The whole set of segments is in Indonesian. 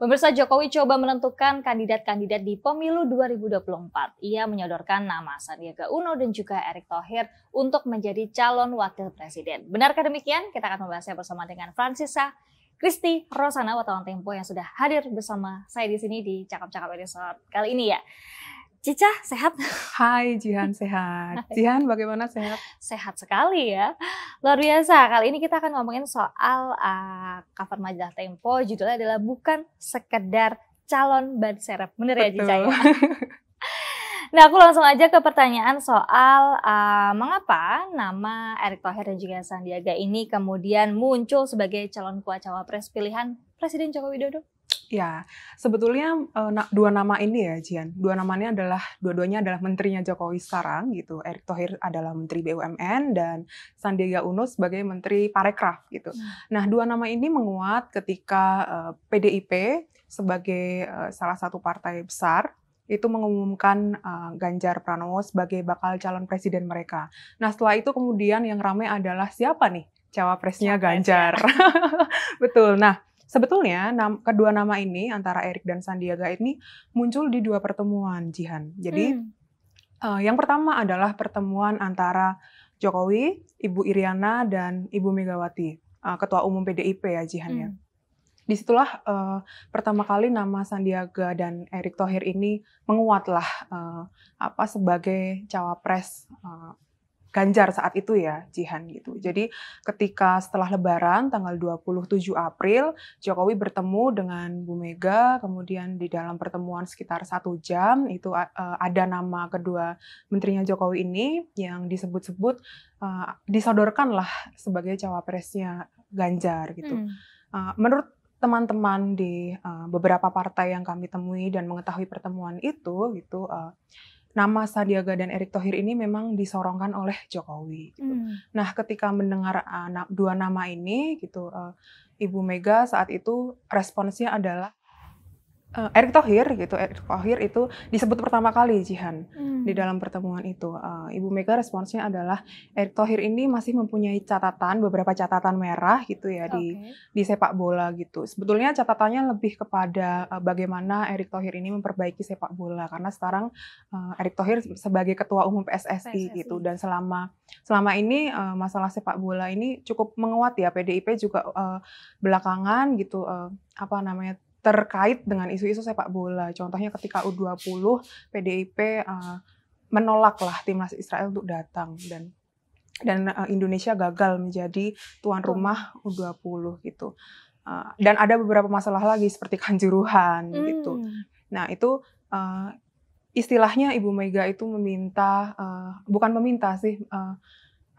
Pemirsa Jokowi coba menentukan kandidat-kandidat di pemilu 2024. Ia menyodorkan nama Sandiaga Uno dan juga Erick Thohir untuk menjadi calon wakil presiden. Benarkah demikian? Kita akan membahasnya bersama dengan Francisca Kristi Rosana wartawan Tempo yang sudah hadir bersama saya di sini di Cakap-Cakap Episode kali ini ya. Cica sehat? Hai Jihan sehat. Hai. Jihan bagaimana sehat? Sehat sekali ya. Luar biasa. Kali ini kita akan ngomongin soal uh, cover majalah Tempo. Judulnya adalah bukan sekedar calon ban serep. Bener Betul. ya Cica ya? nah aku langsung aja ke pertanyaan soal uh, mengapa nama Erick Thohir dan juga Sandiaga ini kemudian muncul sebagai calon kuat cawapres pilihan Presiden Joko Widodo? Ya, sebetulnya eh, dua nama ini ya, Jian. Dua namanya adalah dua-duanya adalah menterinya Jokowi sekarang gitu. Erick Thohir adalah menteri BUMN dan Sandiaga Uno sebagai menteri Parekraf gitu. Hmm. Nah, dua nama ini menguat ketika PDIP eh, sebagai eh, salah satu partai besar itu mengumumkan uh, Ganjar Pranowo sebagai bakal calon presiden mereka. Nah, setelah itu kemudian yang ramai adalah siapa nih cawapresnya ya. Ganjar. Betul. Nah, Sebetulnya nam kedua nama ini antara Erik dan Sandiaga ini muncul di dua pertemuan Jihan. Jadi hmm. uh, yang pertama adalah pertemuan antara Jokowi, Ibu Iriana dan Ibu Megawati, uh, Ketua Umum PDIP ya Jihan ya. hmm. ya. Disitulah uh, pertama kali nama Sandiaga dan Erick Thohir ini menguatlah uh, apa sebagai cawapres uh, Ganjar saat itu ya, Jihan gitu. Jadi ketika setelah lebaran tanggal 27 April, Jokowi bertemu dengan Bu Mega, kemudian di dalam pertemuan sekitar satu jam itu uh, ada nama kedua menterinya Jokowi ini yang disebut-sebut uh, e, lah sebagai cawapresnya Ganjar gitu. Hmm. Uh, menurut teman-teman di uh, beberapa partai yang kami temui dan mengetahui pertemuan itu gitu uh, nama Sandiaga dan Erick Thohir ini memang disorongkan oleh Jokowi. Gitu. Mm. Nah, ketika mendengar uh, dua nama ini, gitu, uh, Ibu Mega saat itu responsnya adalah uh, Erick Thohir gitu. Erick Thohir itu disebut pertama kali Jihan hmm. di dalam pertemuan itu. Uh, Ibu Mega responsnya adalah Erick Thohir ini masih mempunyai catatan beberapa catatan merah gitu ya okay. di di sepak bola gitu. Sebetulnya catatannya lebih kepada uh, bagaimana Erick Thohir ini memperbaiki sepak bola karena sekarang uh, Erick Thohir sebagai ketua umum PSSI, PSSI. gitu dan selama selama ini uh, masalah sepak bola ini cukup menguat ya PDIP juga uh, belakangan gitu uh, apa namanya terkait dengan isu-isu sepak bola. Contohnya ketika U20 PDIP uh, eh, menolak lah timnas Israel untuk datang dan dan uh, Indonesia gagal menjadi tuan rumah U20 gitu. Uh, dan ada beberapa masalah lagi seperti kanjuruhan gitu. hmm. gitu. Nah, itu uh, istilahnya Ibu Mega itu meminta uh, bukan meminta sih uh,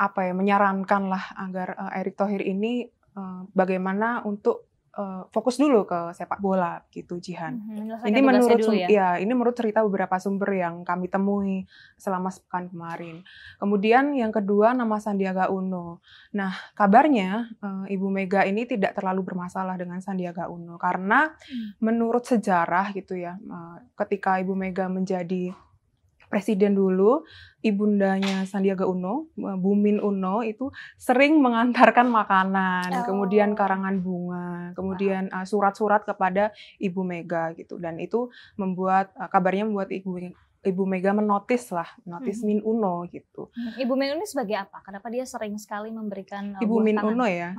apa ya menyarankan lah agar uh, Erick Thohir ini uh, bagaimana untuk uh, fokus dulu ke sepak bola gitu Jihan. Hmm, ini menurut dulu, ya? ya ini menurut cerita beberapa sumber yang kami temui selama sepekan kemarin. Kemudian yang kedua nama Sandiaga Uno. Nah kabarnya uh, Ibu Mega ini tidak terlalu bermasalah dengan Sandiaga Uno karena hmm. menurut sejarah gitu ya uh, ketika Ibu Mega menjadi presiden dulu, ibundanya Sandiaga Uno, Bumin Uno itu sering mengantarkan makanan, oh. kemudian karangan bunga, kemudian wow. uh, surat-surat kepada Ibu Mega gitu dan itu membuat uh, kabarnya membuat Ibu Ibu Mega menotis lah, notis hmm. Min Uno gitu. Mm-hmm. Ibu Min Uno sebagai apa? Kenapa dia sering sekali memberikan eh, Ibu Min tangan? Uno ya?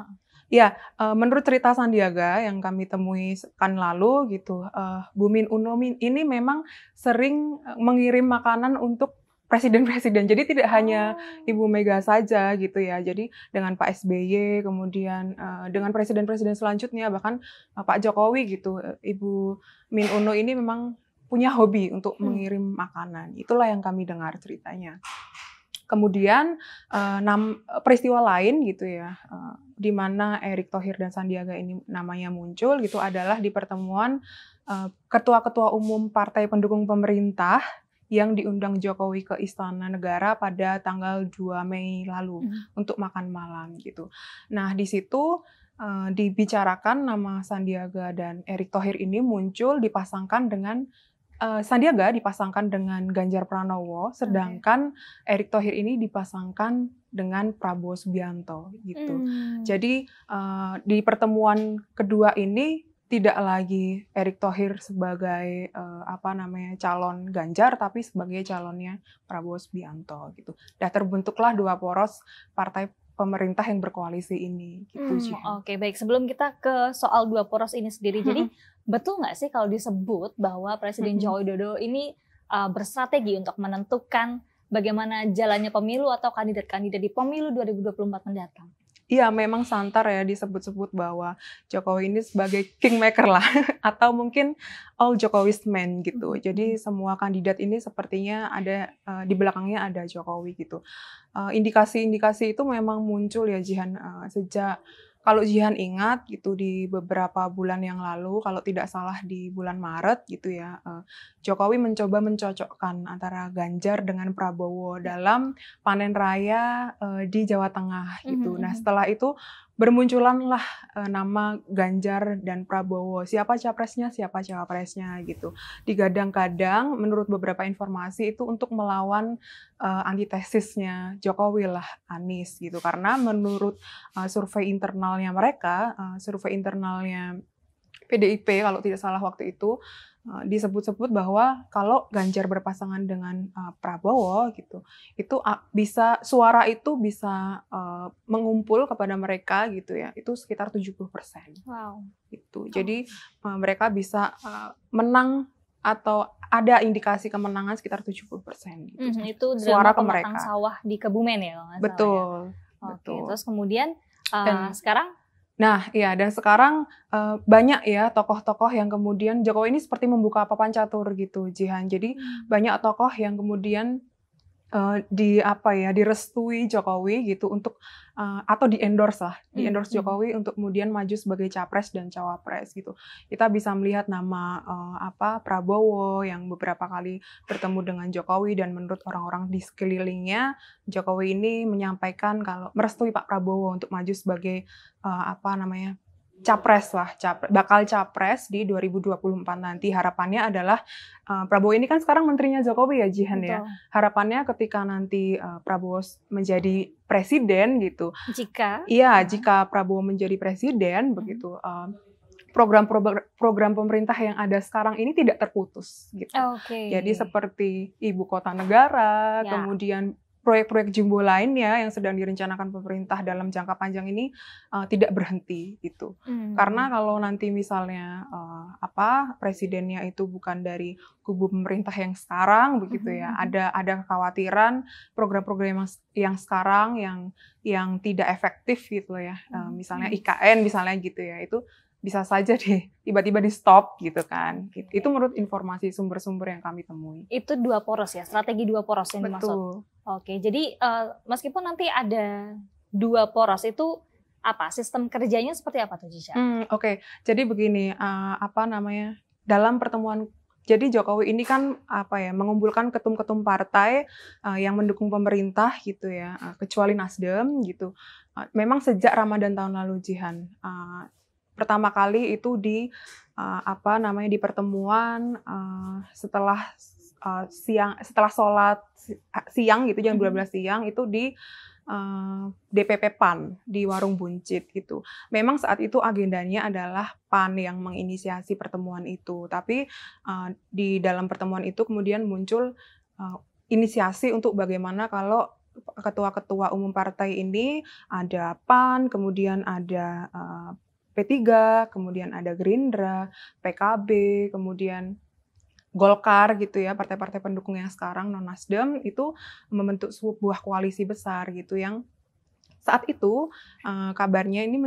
Ya, menurut cerita Sandiaga yang kami temui kan lalu gitu, uh, eh, Bumin Uno ini memang sering eh, mengirim makanan untuk presiden-presiden. Jadi tidak hanya oh. Ibu Mega saja gitu ya. Jadi dengan Pak SBY, kemudian dengan presiden-presiden selanjutnya, bahkan Pak Jokowi gitu, Ibu Min Uno ini memang punya hobi untuk hmm. mengirim makanan. Itulah yang kami dengar ceritanya. Kemudian uh, nam, peristiwa lain gitu ya, uh, di mana Erick Thohir dan Sandiaga ini namanya muncul gitu adalah di pertemuan ketua eh, ketua-ketua umum partai pendukung pemerintah yang diundang Jokowi ke Istana Negara pada tanggal 2 Mei lalu hmm. untuk makan malam gitu. Nah di situ uh, dibicarakan nama Sandiaga dan Erick Thohir ini muncul dipasangkan dengan uh, Sandiaga dipasangkan dengan Ganjar Pranowo, sedangkan okay. Erick Thohir ini dipasangkan dengan Prabowo Subianto gitu. Mm. Jadi uh, di pertemuan kedua ini tidak lagi Erick Thohir sebagai uh, apa namanya calon Ganjar tapi sebagai calonnya Prabowo Subianto gitu. Dah terbentuklah dua poros partai pemerintah yang berkoalisi ini gitu hmm, Oke, okay, baik. Sebelum kita ke soal dua poros ini sendiri, hmm. jadi betul nggak sih kalau disebut bahwa Presiden hmm. Joko Widodo ini uh, berstrategi untuk menentukan bagaimana jalannya pemilu atau kandidat-kandidat di pemilu 2024 mendatang? Iya, memang santar ya disebut-sebut bahwa Jokowi ini sebagai kingmaker lah, atau mungkin all Jokowi's man gitu. Mm-hmm. Jadi semua kandidat ini sepertinya ada uh, di belakangnya ada Jokowi gitu. Eh, indikasi-indikasi uh, itu memang muncul ya Jihan uh, sejak kalau Jihan ingat gitu di beberapa bulan yang lalu, kalau tidak salah di bulan Maret gitu ya, eh, Jokowi mencoba mencocokkan antara Ganjar dengan Prabowo ya. dalam panen raya eh, di Jawa Tengah gitu. Mm -hmm. Nah mhm. setelah itu bermunculanlah e, nama Ganjar dan Prabowo. Siapa capresnya, siapa cawapresnya gitu. Digadang-gadang menurut beberapa informasi itu untuk melawan e, antitesisnya Jokowi lah Anies gitu. Karena menurut e, survei internalnya mereka, e, survei internalnya PDIP kalau tidak salah waktu itu Eh, disebut-sebut bahwa kalau Ganjar berpasangan dengan uh, Prabowo gitu, itu uh, bisa suara itu bisa uh, mengumpul kepada mereka gitu ya. Itu sekitar 70%. Wow. Itu. Oh. Jadi uh, mereka bisa uh, menang atau ada indikasi kemenangan sekitar 70% gitu. Mm -hmm, itu suara ke mereka. sawah di Kebumen ya, ya. Betul. ya? Oke, betul. terus kemudian uh, Dan, sekarang Nah, iya dan sekarang uh, banyak ya tokoh-tokoh yang kemudian Jokowi ini seperti membuka papan catur gitu, Jihan. Jadi hmm. banyak tokoh yang kemudian uh, di apa ya, direstui Jokowi gitu untuk uh, atau di endorse lah, di hmm, endorse hmm. Jokowi untuk kemudian maju sebagai capres dan cawapres gitu. Kita bisa melihat nama uh, apa Prabowo yang beberapa kali bertemu dengan Jokowi dan menurut orang-orang di sekelilingnya Jokowi ini menyampaikan kalau merestui Pak Prabowo untuk maju sebagai uh, apa namanya capres lah, capres, bakal capres di 2024 nanti. Harapannya adalah uh, Prabowo ini kan sekarang menterinya Jokowi ya Jihan ya. Betul. ya. Harapannya ketika nanti uh, Prabowo menjadi presiden gitu. Jika Iya, jika Prabowo menjadi presiden mhm. begitu uh, eh, program-program pemerintah yang ada sekarang ini tidak terputus gitu. Okay. Jadi seperti ibu kota negara, ya. kemudian proyek-proyek jumbo lain ya yang sedang direncanakan pemerintah dalam jangka panjang ini uh, tidak berhenti gitu. Hmm. Karena kalau nanti misalnya uh, apa presidennya itu bukan dari kubu pemerintah yang sekarang begitu ya. Hmm. Ada ada kekhawatiran program-program yang, yang sekarang yang yang tidak efektif gitu ya. Uh, misalnya IKN misalnya gitu ya. Itu bisa saja deh tiba-tiba di stop gitu kan. Itu, itu menurut informasi sumber-sumber yang kami temui. Itu dua poros ya, strategi dua poros yang Betul. dimaksud. Oke, jadi uh, meskipun nanti ada dua poros itu apa sistem kerjanya seperti apa tuh Cica? Hmm, Oke, okay. jadi begini uh, apa namanya dalam pertemuan jadi Jokowi ini kan apa ya mengumpulkan ketum-ketum partai uh, yang mendukung pemerintah gitu ya, uh, kecuali Nasdem gitu. Uh, memang sejak Ramadan tahun lalu Jihan uh, pertama kali itu di uh, apa namanya di pertemuan uh, setelah uh, siang setelah sholat siang gitu jam 12 mm-hmm. siang itu di Uh, DPP PAN di Warung Buncit gitu. Memang saat itu agendanya adalah PAN yang menginisiasi pertemuan itu, tapi uh, di dalam pertemuan itu kemudian muncul uh, inisiasi untuk bagaimana kalau ketua-ketua umum partai ini ada PAN, kemudian ada uh, P3, kemudian ada Gerindra, PKB, kemudian Golkar gitu ya, partai-partai pendukung yang sekarang non Nasdem itu membentuk sebuah koalisi besar gitu yang saat itu uh, kabarnya ini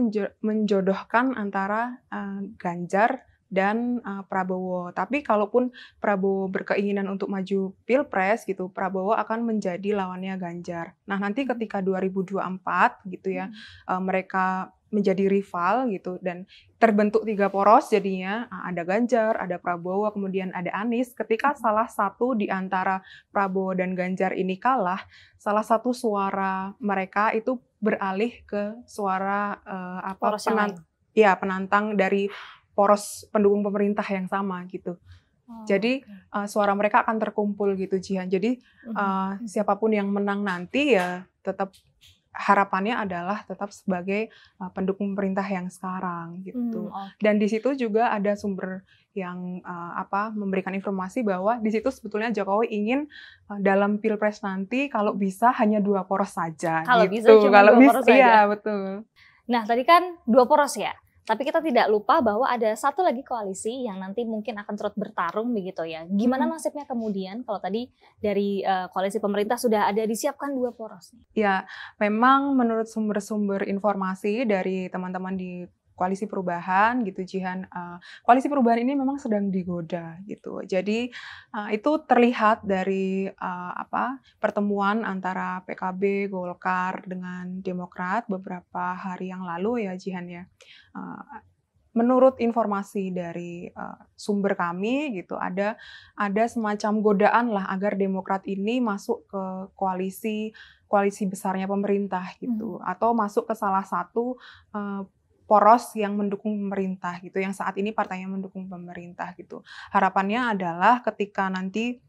menjodohkan antara uh, Ganjar dan uh, Prabowo. Tapi kalaupun Prabowo berkeinginan untuk maju pilpres gitu, Prabowo akan menjadi lawannya Ganjar. Nah nanti ketika 2024 gitu ya, uh, mereka menjadi rival gitu dan terbentuk tiga poros jadinya ah, ada Ganjar, ada Prabowo, kemudian ada Anies. Ketika mm-hmm. salah satu di antara Prabowo dan Ganjar ini kalah, salah satu suara mereka itu beralih ke suara uh, apa poros penan- ya penantang dari poros pendukung pemerintah yang sama gitu. Oh, Jadi okay. uh, eh, suara mereka akan terkumpul gitu Jihan. Jadi uh, mm -hmm. siapapun yang menang nanti ya tetap harapannya adalah tetap sebagai uh, pendukung pemerintah yang sekarang gitu. Hmm, okay. Dan di situ juga ada sumber yang uh, apa memberikan informasi bahwa di situ sebetulnya Jokowi ingin uh, dalam Pilpres nanti kalau bisa hanya dua poros saja kalau gitu. Bisa, cuma kalau dua bisa poros saja. Iya, betul. Nah, tadi kan dua poros ya. Tapi kita tidak lupa bahwa ada satu lagi koalisi yang nanti mungkin akan terus bertarung begitu ya. Gimana hmm. nasibnya kemudian kalau tadi dari uh, koalisi pemerintah sudah ada disiapkan dua poros? Ya, memang menurut sumber-sumber informasi dari teman-teman di koalisi perubahan gitu Jihan uh, koalisi perubahan ini memang sedang digoda gitu jadi uh, itu terlihat dari uh, apa pertemuan antara PKB Golkar dengan Demokrat beberapa hari yang lalu ya Jihan ya uh, menurut informasi dari uh, sumber kami gitu ada ada semacam godaan lah agar Demokrat ini masuk ke koalisi koalisi besarnya pemerintah gitu hmm. atau masuk ke salah satu uh, poros yang mendukung pemerintah gitu, yang saat ini partainya mendukung pemerintah gitu. Harapannya adalah ketika nanti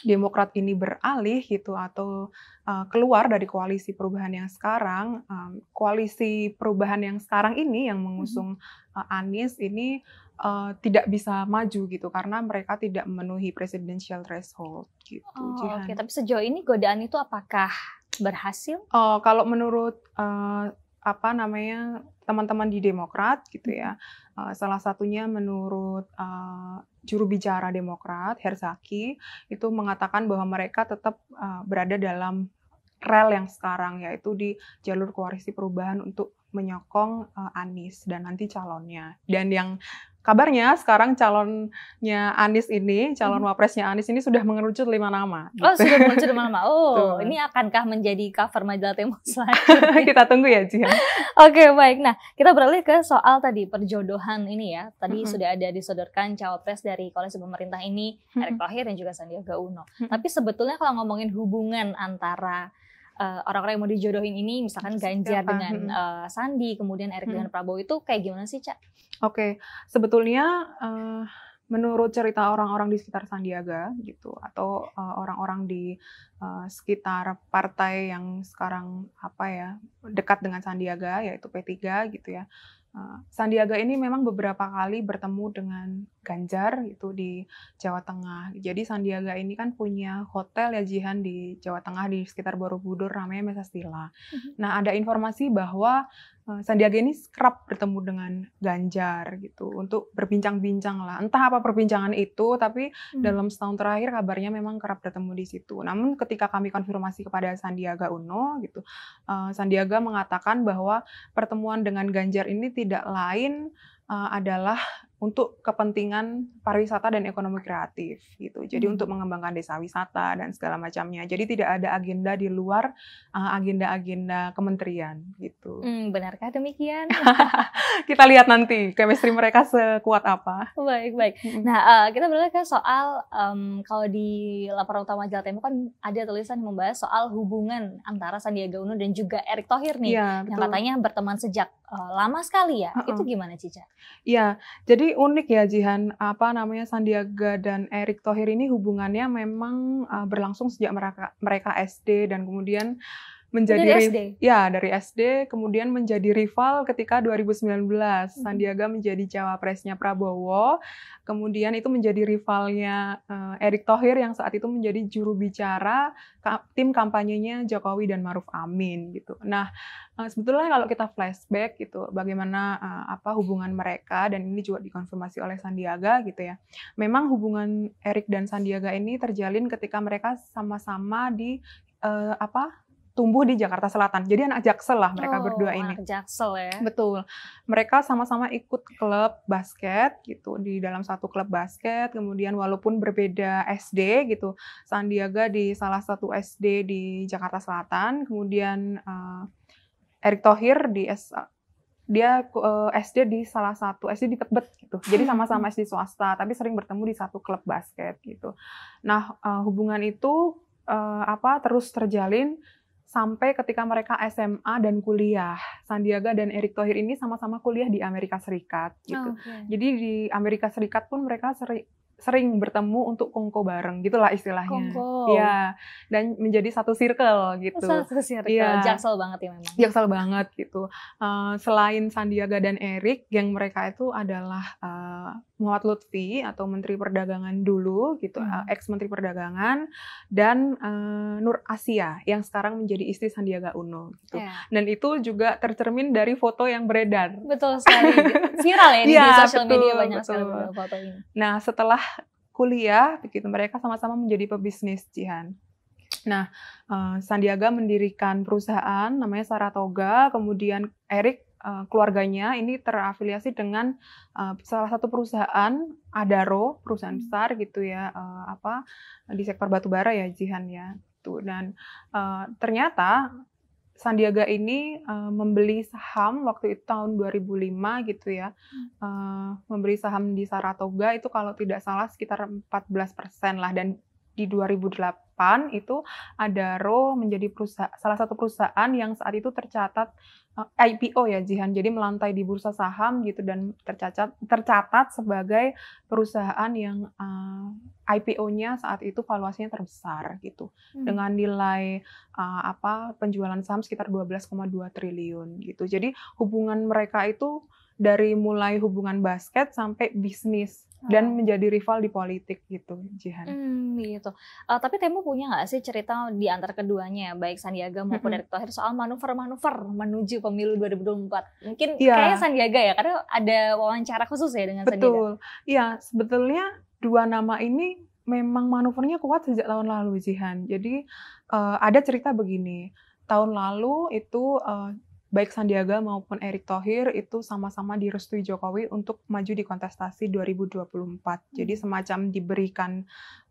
Demokrat ini beralih gitu atau uh, keluar dari koalisi perubahan yang sekarang, um, koalisi perubahan yang sekarang ini yang mhm. mengusung uh, Anies ini uh, tidak bisa maju gitu karena mereka tidak memenuhi presidential threshold gitu. Oh, Oke, okay. tapi sejauh ini godaan itu apakah berhasil? Uh, kalau menurut uh, apa namanya teman-teman di Demokrat gitu ya. Eh, salah satunya menurut uh, juru bicara Demokrat Herzaki itu mengatakan bahwa mereka tetap uh, berada dalam rel yang sekarang yaitu di jalur koalisi perubahan untuk menyokong uh, Anies dan nanti calonnya. Dan yang Kabarnya sekarang calonnya Anies ini, mhm. calon wapresnya Anies ini sudah mengerucut lima nama. Oh, gitu. Oh sudah mengerucut lima nama. Oh Tuh. ini akankah menjadi cover majalah Tempo selanjutnya? kita tunggu ya Cia. Oke okay, baik. Nah kita beralih ke soal tadi perjodohan ini ya. Tadi mm -hmm. sudah ada disodorkan cawapres dari koalisi pemerintah ini Erick mhm. Thohir dan juga Sandiaga Uno. Mm -hmm. Tapi sebetulnya kalau ngomongin hubungan antara Eh, orang-orang uh, yang mau dijodohin ini misalkan Ganjar Siapa? dengan uh, Sandi kemudian Erick hmm. dengan Prabowo itu kayak gimana sih Cak? Oke, okay. sebetulnya uh, menurut cerita orang-orang di sekitar Sandiaga gitu atau orang-orang uh, di uh, sekitar partai yang sekarang apa ya dekat dengan Sandiaga yaitu P3 gitu ya Eh, Sandiaga ini memang beberapa kali bertemu dengan Ganjar itu di Jawa Tengah. Jadi Sandiaga ini kan punya hotel ya Jihan di Jawa Tengah di sekitar Borobudur namanya Mesastila. Mhm. Nah, ada informasi bahwa Eh, Sandiaga ini kerap bertemu dengan Ganjar gitu untuk berbincang-bincang lah. Entah apa perbincangan itu, tapi hmm. dalam setahun terakhir kabarnya memang kerap bertemu di situ. Namun ketika kami konfirmasi kepada Sandiaga Uno gitu, uh, Sandiaga mengatakan bahwa pertemuan dengan Ganjar ini tidak lain uh, adalah untuk kepentingan pariwisata dan ekonomi kreatif gitu. Jadi hmm. untuk mengembangkan desa wisata dan segala macamnya. Jadi tidak ada agenda di luar eh, agenda-agenda uh, kementerian gitu. Hmm, benarkah demikian? kita lihat nanti chemistry mereka sekuat apa. Baik baik. Nah uh, kita berbicara ke soal um, kalau di laporan utama Jawa kan ada tulisan membahas soal hubungan antara Sandiaga Uno dan juga Erick Thohir nih, ya, yang katanya berteman sejak uh, lama sekali ya. Uh -uh. Itu gimana Cica? Iya, jadi unik ya Jihan, apa namanya Sandiaga dan Erick Thohir ini hubungannya memang eh, berlangsung sejak mereka mereka SD dan kemudian menjadi dari SD. ya dari SD kemudian menjadi rival ketika 2019 hmm. Sandiaga menjadi cawapresnya Prabowo kemudian itu menjadi rivalnya uh, Erick Thohir yang saat itu menjadi juru bicara ka tim kampanyenya Jokowi dan Maruf Amin gitu nah eh, sebetulnya kalau kita flashback gitu bagaimana uh, apa hubungan mereka dan ini juga dikonfirmasi oleh Sandiaga gitu ya memang hubungan Erick dan Sandiaga ini terjalin ketika mereka sama-sama di uh, apa tumbuh di Jakarta Selatan. Jadi anak Jaksel lah mereka oh, berdua ini. Anak Jaksel ya. Betul. Mereka sama-sama ikut klub basket gitu di dalam satu klub basket. Kemudian walaupun berbeda SD gitu, Sandiaga di salah satu SD di Jakarta Selatan. Kemudian uh, Erick Thohir di S dia uh, eh, SD di salah satu SD di Tebet gitu. Jadi hmm. sama-sama SD swasta, tapi sering bertemu di satu klub basket gitu. Nah, uh, hubungan itu uh, apa terus terjalin sampai ketika mereka SMA dan kuliah. Sandiaga dan Erick Thohir ini sama-sama kuliah di Amerika Serikat gitu. Oh, okay. Jadi di Amerika Serikat pun mereka seri, sering bertemu untuk kongko bareng gitulah istilahnya. Kongko. Iya, dan menjadi satu circle gitu. Satu circle. Ya. Jaksel banget ya memang. Jaksel banget gitu. Uh, selain Sandiaga dan Erik, yang mereka itu adalah uh, Muhammad Lutfi atau Menteri Perdagangan dulu gitu, hmm. uh, eh, ex Menteri Perdagangan dan uh, Nur Asia yang sekarang menjadi istri Sandiaga Uno gitu. Yeah. Dan itu juga tercermin dari foto yang beredar. Betul sekali. Viral ya, ya di iya, sosial media banyak betul. sekali foto ini. Nah, setelah kuliah begitu mereka sama-sama menjadi pebisnis Jihan. Nah, eh, Sandiaga mendirikan perusahaan namanya Saratoga, kemudian Erik eh, keluarganya ini terafiliasi dengan eh, salah satu perusahaan Adaro, perusahaan besar gitu ya, apa di sektor batubara ya Jihan ya. Tuh, dan uh, ternyata Sandiaga ini uh, membeli saham waktu itu tahun 2005 gitu ya, uh, hmm. eh, membeli saham di Saratoga itu kalau tidak salah sekitar 14 persen lah dan di 2008 itu ada Adaro menjadi perusahaan, salah satu perusahaan yang saat itu tercatat eh, IPO ya Jihan. Jadi melantai di bursa saham gitu dan tercatat tercatat sebagai perusahaan yang uh, eh, IPO-nya saat itu valuasinya terbesar gitu. Hmm. Dengan nilai uh, apa penjualan saham sekitar 12,2 triliun gitu. Jadi hubungan mereka itu dari mulai hubungan basket sampai bisnis dan oh. menjadi rival di politik gitu, Jihan. Hmm, gitu. Uh, tapi Temu punya nggak sih cerita di antara keduanya, ya, baik Sandiaga maupun -hmm. Erick Thohir soal manuver-manuver menuju pemilu 2024? Mungkin ya. kayaknya Sandiaga ya, karena ada wawancara khusus ya dengan Betul. Sandiaga. Betul. Iya, sebetulnya dua nama ini memang manuvernya kuat sejak tahun lalu, Jihan. Jadi uh, ada cerita begini, tahun lalu itu uh, baik Sandiaga maupun Erick Thohir itu sama-sama direstui Jokowi untuk maju di kontestasi 2024. Hmm. Jadi semacam diberikan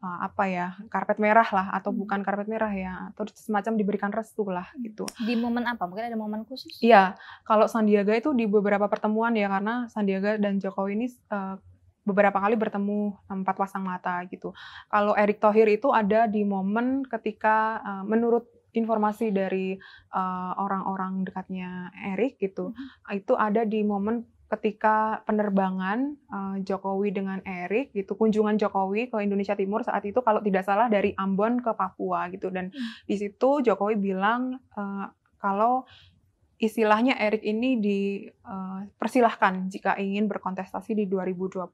uh, apa ya karpet merah lah atau hmm. bukan karpet merah ya terus semacam diberikan restu lah gitu. Di momen apa? Mungkin ada momen khusus? Iya, kalau Sandiaga itu di beberapa pertemuan ya karena Sandiaga dan Jokowi ini uh, beberapa kali bertemu empat pasang mata gitu. Kalau Erick Thohir itu ada di momen ketika uh, menurut informasi dari eh, orang-orang uh, dekatnya Erik gitu, hmm. itu ada di momen ketika penerbangan uh, Jokowi dengan Erik gitu kunjungan Jokowi ke Indonesia Timur saat itu kalau tidak salah dari Ambon ke Papua gitu dan hmm. di situ Jokowi bilang uh, kalau istilahnya Erik ini dipersilahkan eh, jika ingin berkontestasi di 2024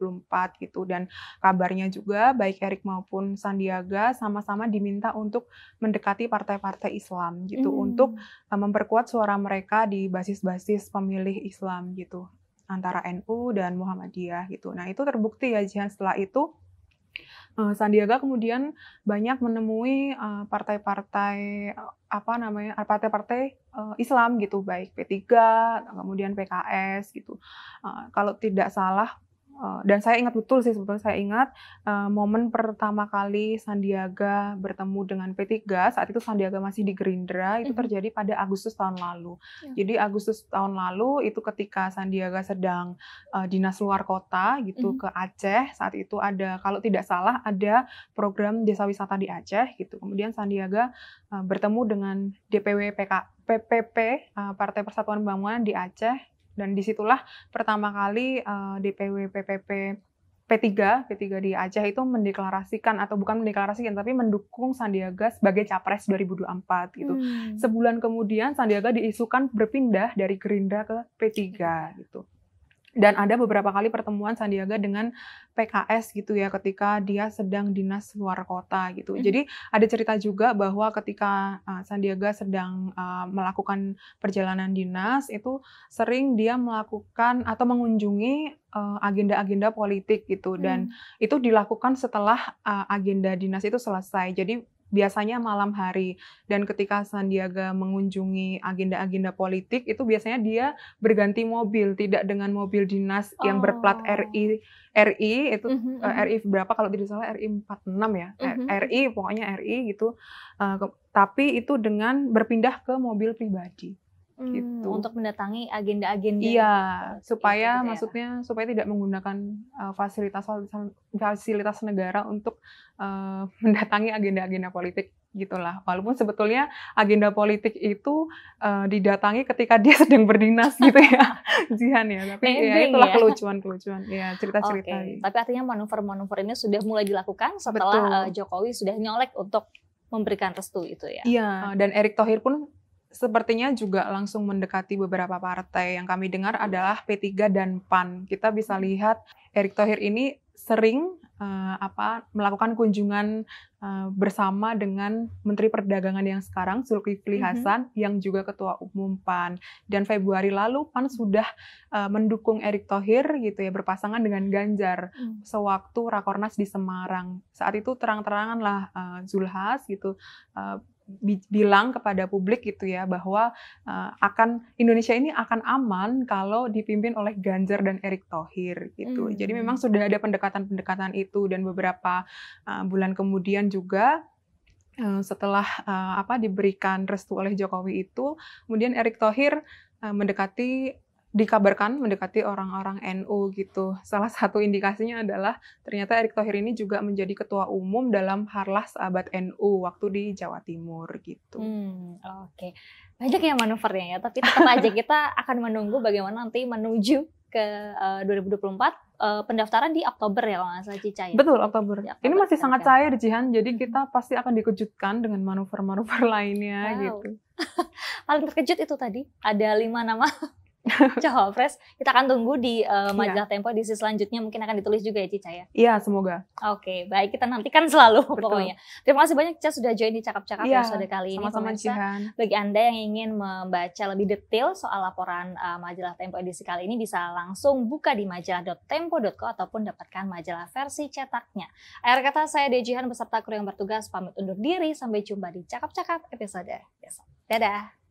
gitu dan kabarnya juga baik Erik maupun Sandiaga sama-sama diminta untuk mendekati partai-partai Islam gitu hmm. untuk eh, memperkuat suara mereka di basis-basis pemilih Islam gitu antara NU dan Muhammadiyah gitu. Nah, itu terbukti ya Jihan setelah itu Eh, Sandiaga kemudian banyak menemui eh, partai-partai eh, apa namanya partai-partai Islam gitu baik P3 kemudian PKS gitu kalau tidak salah Eh, dan saya ingat betul sih sebetulnya saya ingat uh, momen pertama kali Sandiaga bertemu dengan P3 saat itu Sandiaga masih di Gerindra itu mhm. terjadi pada Agustus tahun lalu. Ya. Jadi Agustus tahun lalu itu ketika Sandiaga sedang uh, dinas luar kota gitu uh-huh. ke Aceh saat itu ada kalau tidak salah ada program desa wisata di Aceh gitu. Kemudian Sandiaga uh, bertemu dengan DPW PK PPP Partai Persatuan Pembangunan di Aceh dan disitulah pertama kali uh, eh, DPW PPP P3, P3 di Aceh itu mendeklarasikan atau bukan mendeklarasikan tapi mendukung Sandiaga sebagai capres 2024 gitu. Hmm. Sebulan kemudian Sandiaga diisukan berpindah dari Gerindra ke P3 gitu dan ada beberapa kali pertemuan Sandiaga dengan PKS gitu ya ketika dia sedang dinas luar kota gitu. Mm -hmm. Jadi ada cerita juga bahwa ketika uh, Sandiaga sedang uh, melakukan perjalanan dinas itu sering dia melakukan atau mengunjungi eh, agenda-agenda uh, politik gitu dan mm. itu dilakukan setelah uh, agenda dinas itu selesai. Jadi biasanya malam hari dan ketika Sandiaga mengunjungi agenda-agenda politik itu biasanya dia berganti mobil tidak dengan mobil dinas oh. yang berplat oh. RI RI itu mm-hmm. Eh, mhm. uh, RI berapa kalau tidak salah RI 46 ya mm-hmm. Mhm. RI pokoknya RI gitu uh, tapi itu dengan berpindah ke mobil pribadi hmm, gitu untuk mendatangi agenda-agenda iya gitu, supaya gitu, maksudnya ya. supaya tidak menggunakan uh, fasilitas fasilitas negara untuk uh, mendatangi agenda-agenda politik gitulah walaupun sebetulnya agenda politik itu uh, didatangi ketika dia sedang berdinas gitu ya Jihan ya tapi Ending, ya itulah kelucuan kelucuan ya cerita cerita okay. tapi artinya manuver manuver ini sudah mulai dilakukan setelah Uh, Jokowi sudah nyolek untuk memberikan restu itu ya. Iya, dan Erick Thohir pun sepertinya juga langsung mendekati beberapa partai. Yang kami dengar adalah P3 dan PAN. Kita bisa hmm. lihat Erick Thohir ini sering uh, apa melakukan kunjungan uh, bersama dengan Menteri Perdagangan yang sekarang Zulkifli hmm. Hasan mm -hmm. yang juga ketua umum PAN. Dan Februari lalu PAN sudah uh, mendukung Erick Thohir gitu ya berpasangan dengan Ganjar mm. sewaktu Rakornas di Semarang. Saat itu terang-terangan lah uh, Zulhas gitu uh, bilang kepada publik gitu ya bahwa uh, akan Indonesia ini akan aman kalau dipimpin oleh Ganjar dan Erick Thohir gitu. Hmm. Jadi memang sudah ada pendekatan-pendekatan itu dan beberapa uh, bulan kemudian juga uh, setelah uh, apa diberikan restu oleh Jokowi itu kemudian Erick Thohir mendekati dikabarkan mendekati orang-orang NU gitu. Salah satu indikasinya adalah ternyata Erick Thohir ini juga menjadi ketua umum dalam Harlas Abad NU waktu di Jawa Timur gitu. Hmm, Oke, okay. banyak ya manuvernya ya. Tapi tetap aja kita akan menunggu bagaimana nanti menuju ke uh, 2024 uh, pendaftaran di Oktober ya kalau nggak salah ya? Betul Oktober. Ya, Oktober. Ini masih sangat cair Jihan, jadi kita pasti akan dikejutkan dengan manuver-manuver lainnya wow. gitu. Paling terkejut itu tadi ada lima nama cawapres. Kita akan tunggu di uh, majalah yeah. Tempo edisi selanjutnya mungkin akan ditulis juga ya Cica ya. Iya, yeah, semoga. Oke, okay, baik kita nantikan selalu Betul. pokoknya. Terima kasih banyak Cica sudah join di cakap-cakap yeah, episode kali ini sama -sama Bagi Anda yang ingin membaca lebih detail soal laporan uh, majalah Tempo edisi kali ini bisa langsung buka di majalah.tempo.co ataupun dapatkan majalah versi cetaknya. Akhir kata saya Dejihan beserta kru yang bertugas pamit undur diri sampai jumpa di cakap-cakap episode besok. Dadah.